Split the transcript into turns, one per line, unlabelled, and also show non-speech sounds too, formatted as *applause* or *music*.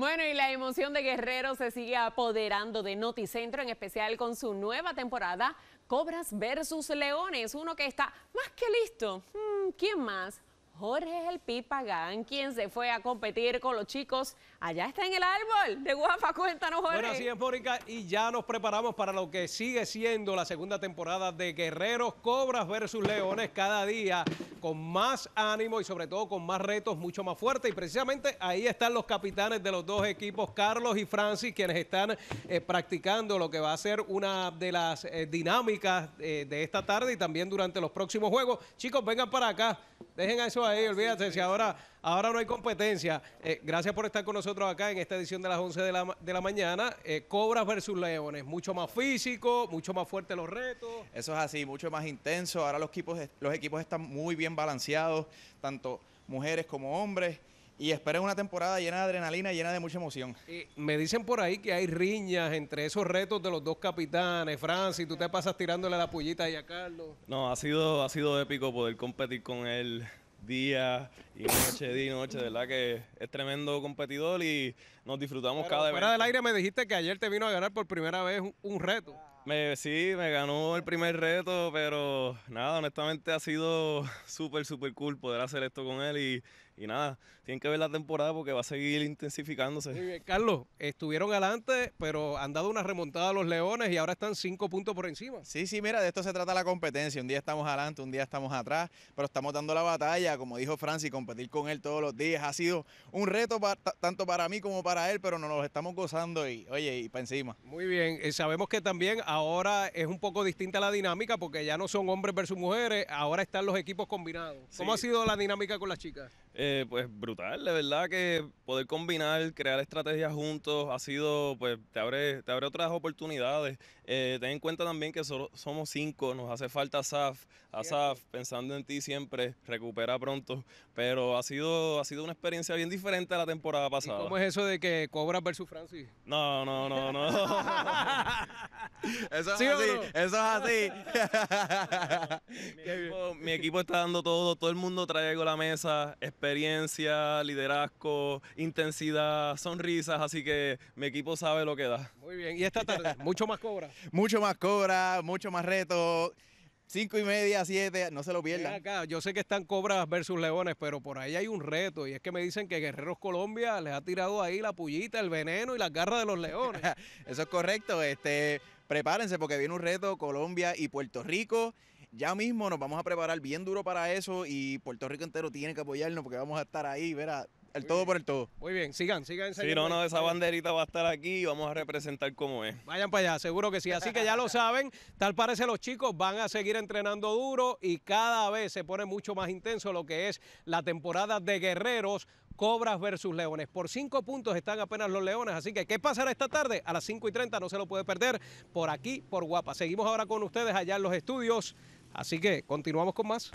Bueno, y la emoción de Guerrero se sigue apoderando de Noticentro, en especial con su nueva temporada Cobras versus Leones, uno que está más que listo. Hmm, ¿Quién más? Jorge es El pipagán, quien se fue a competir con los chicos. Allá está en el árbol de Guafa, cuéntanos Jorge. Bueno, así es,
Mónica, y ya nos preparamos para lo que sigue siendo la segunda temporada de Guerreros Cobras versus Leones cada día con más ánimo y sobre todo con más retos, mucho más fuerte. Y precisamente ahí están los capitanes de los dos equipos, Carlos y Francis, quienes están eh, practicando lo que va a ser una de las eh, dinámicas eh, de esta tarde y también durante los próximos juegos. Chicos, vengan para acá, dejen a eso ahí, olvídate, si ahora, ahora no hay competencia. Eh, gracias por estar con nosotros acá en esta edición de las 11 de la, mañana. Eh, Cobras versus Leones, mucho más físico,
mucho más fuerte los retos. Eso es así, mucho más intenso. Ahora los equipos, los equipos están muy bien balanceados, tanto mujeres como hombres y esperen una temporada llena de adrenalina, llena
de mucha
emoción. me dicen por ahí que hay riñas entre esos retos de los dos capitanes, Francis, tú te pasas tirándole la pullita ahí a Carlos.
No, ha sido, ha sido épico poder competir con él día y noche, día y noche. verdad que es tremendo competidor y nos disfrutamos cada vez. Fuera del aire
me dijiste que ayer te vino a ganar por primera vez un, reto.
Me, sí, me ganó el primer reto, pero nada, honestamente ha sido *laughs* súper, súper cool poder hacer esto con él y, y nada, tienen que ver la temporada porque va a seguir intensificándose. Muy bien, Carlos, estuvieron adelante, pero han dado una remontada a los Leones y ahora están cinco
puntos por encima. Sí, sí, mira, de esto se trata la competencia. Un día estamos adelante, un día estamos atrás, pero estamos dando la batalla, como dijo Francis, competir con él todos los días ha sido un reto tanto para mí como para él, pero nos lo estamos gozando y, oye, y para encima.
Muy bien, eh, sabemos que también ahora es un poco distinta la dinámica porque ya no son hombres versus mujeres, ahora están los equipos combinados. ¿Cómo ha sido la dinámica con las chicas?
Eh, pues brutal, de verdad que poder combinar, crear estrategias juntos ha sido, pues te abre, te abre otras oportunidades. Eh, ten en cuenta también que somos cinco, nos hace falta Asaf, Asaf, pensando en ti siempre, recupera pronto, pero ha sido, ha sido una experiencia bien diferente a la temporada pasada. ¿Y ¿Cómo es eso de que Cobras versus Francis? No, no, no, no. *laughs* *laughs* Eso es así, eso es así. mi, equipo, está dando todo, todo el mundo trae algo la mesa, experiencia, liderazgo, intensidad, sonrisas, así que mi equipo sabe lo que da.
Muy bien, y esta tarde, mucho más cobra. *laughs* Mucho más cobra, mucho más reto. Cinco y media, siete, no se lo pierdan. Acá, yo sé que están
Cobras versus Leones, pero por ahí hay un reto y es que me dicen que Guerreros Colombia les ha tirado ahí la
pullita, el veneno y las garras de los leones. *laughs* Eso es correcto. Este, prepárense porque viene un reto Colombia y Puerto Rico. Ya mismo nos vamos a preparar bien duro para eso y Puerto Rico entero tiene que apoyarnos porque vamos a estar ahí, verá, el todo por el todo.
Muy bien, sigan, sigan. Si no, pues. no, esa banderita va a estar aquí y vamos a representar cómo es.
Vayan para allá, seguro que sí. Así que ya lo
saben, tal parece los chicos van a seguir entrenando duro y cada vez se pone mucho más intenso lo que es la temporada de guerreros Cobras versus Leones. Por cinco puntos están apenas los Leones, así que ¿qué pasará esta tarde? A las 5 y 30 no se lo puede perder por aquí, por Guapa. Seguimos ahora con ustedes allá en los estudios, así que continuamos con más.